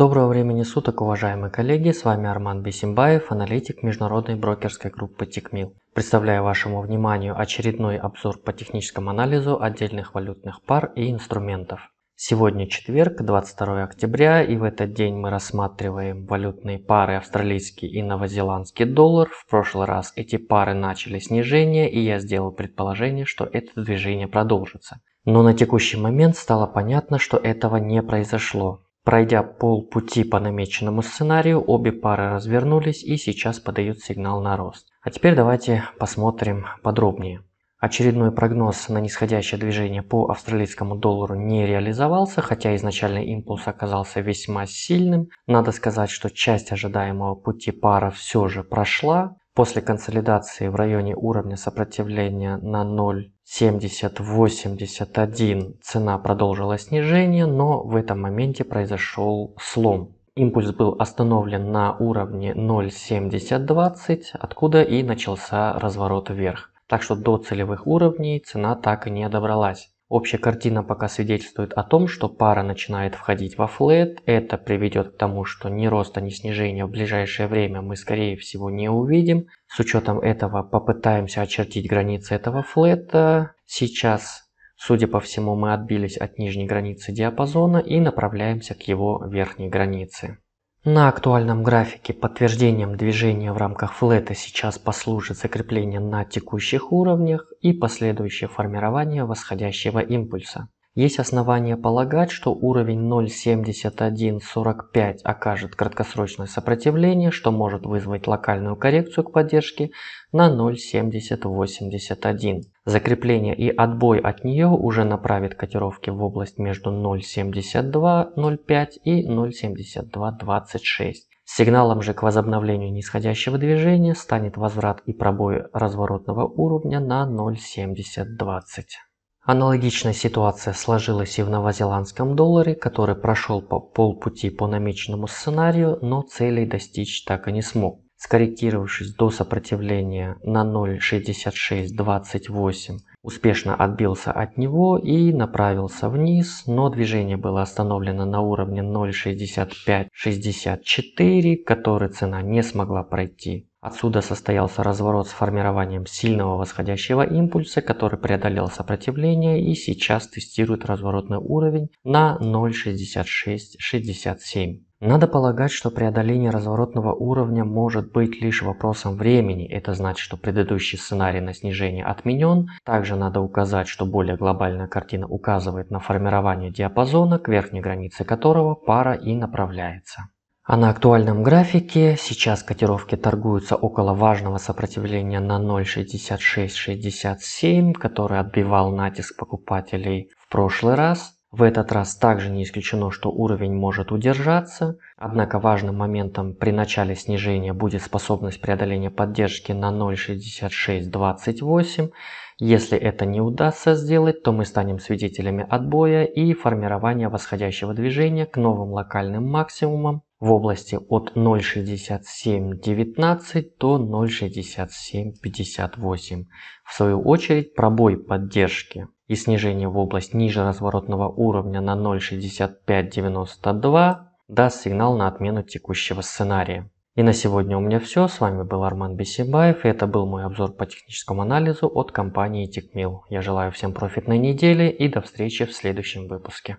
Доброго времени суток, уважаемые коллеги, с вами Арман Бесимбаев, аналитик международной брокерской группы Тикмил. Представляю вашему вниманию очередной обзор по техническому анализу отдельных валютных пар и инструментов. Сегодня четверг, 22 октября, и в этот день мы рассматриваем валютные пары австралийский и новозеландский доллар. В прошлый раз эти пары начали снижение, и я сделал предположение, что это движение продолжится. Но на текущий момент стало понятно, что этого не произошло. Пройдя полпути по намеченному сценарию, обе пары развернулись и сейчас подают сигнал на рост. А теперь давайте посмотрим подробнее. Очередной прогноз на нисходящее движение по австралийскому доллару не реализовался, хотя изначальный импульс оказался весьма сильным. Надо сказать, что часть ожидаемого пути пара все же прошла, после консолидации в районе уровня сопротивления на 0.7081 цена продолжила снижение, но в этом моменте произошел слом. Импульс был остановлен на уровне 0.7020, откуда и начался разворот вверх. Так что до целевых уровней цена так и не добралась. Общая картина пока свидетельствует о том, что пара начинает входить во флет. Это приведет к тому, что ни роста, ни снижения в ближайшее время мы скорее всего не увидим. С учетом этого попытаемся очертить границы этого флета. Сейчас, судя по всему, мы отбились от нижней границы диапазона и направляемся к его верхней границе. На актуальном графике подтверждением движения в рамках флета сейчас послужит закрепление на текущих уровнях и последующее формирование восходящего импульса. Есть основания полагать, что уровень 0.7145 окажет краткосрочное сопротивление, что может вызвать локальную коррекцию к поддержке на 0.7081. Закрепление и отбой от нее уже направит котировки в область между 0.7205 и 0.7226. Сигналом же к возобновлению нисходящего движения станет возврат и пробой разворотного уровня на 0.7020. Аналогичная ситуация сложилась и в новозеландском долларе, который прошел по полпути по намеченному сценарию, но целей достичь так и не смог. Скорректировавшись до сопротивления на 0.6628, успешно отбился от него и направился вниз, но движение было остановлено на уровне 0.6564, который цена не смогла пройти. Отсюда состоялся разворот с формированием сильного восходящего импульса, который преодолел сопротивление и сейчас тестирует разворотный уровень на 0.6667. Надо полагать, что преодоление разворотного уровня может быть лишь вопросом времени, это значит, что предыдущий сценарий на снижение отменен. Также надо указать, что более глобальная картина указывает на формирование диапазона, к верхней границе которого пара и направляется. А на актуальном графике сейчас котировки торгуются около важного сопротивления на 0.6667, который отбивал натиск покупателей в прошлый раз. В этот раз также не исключено, что уровень может удержаться, однако важным моментом при начале снижения будет способность преодоления поддержки на 0.6628. Если это не удастся сделать, то мы станем свидетелями отбоя и формирования восходящего движения к новым локальным максимумам в области от 0.6719 до 0.6758. В свою очередь пробой поддержки и снижение в область ниже разворотного уровня на 0.6592 даст сигнал на отмену текущего сценария. И на сегодня у меня все. С вами был Арман Бесибаев. И это был мой обзор по техническому анализу от компании TechMill. Я желаю всем профитной недели и до встречи в следующем выпуске.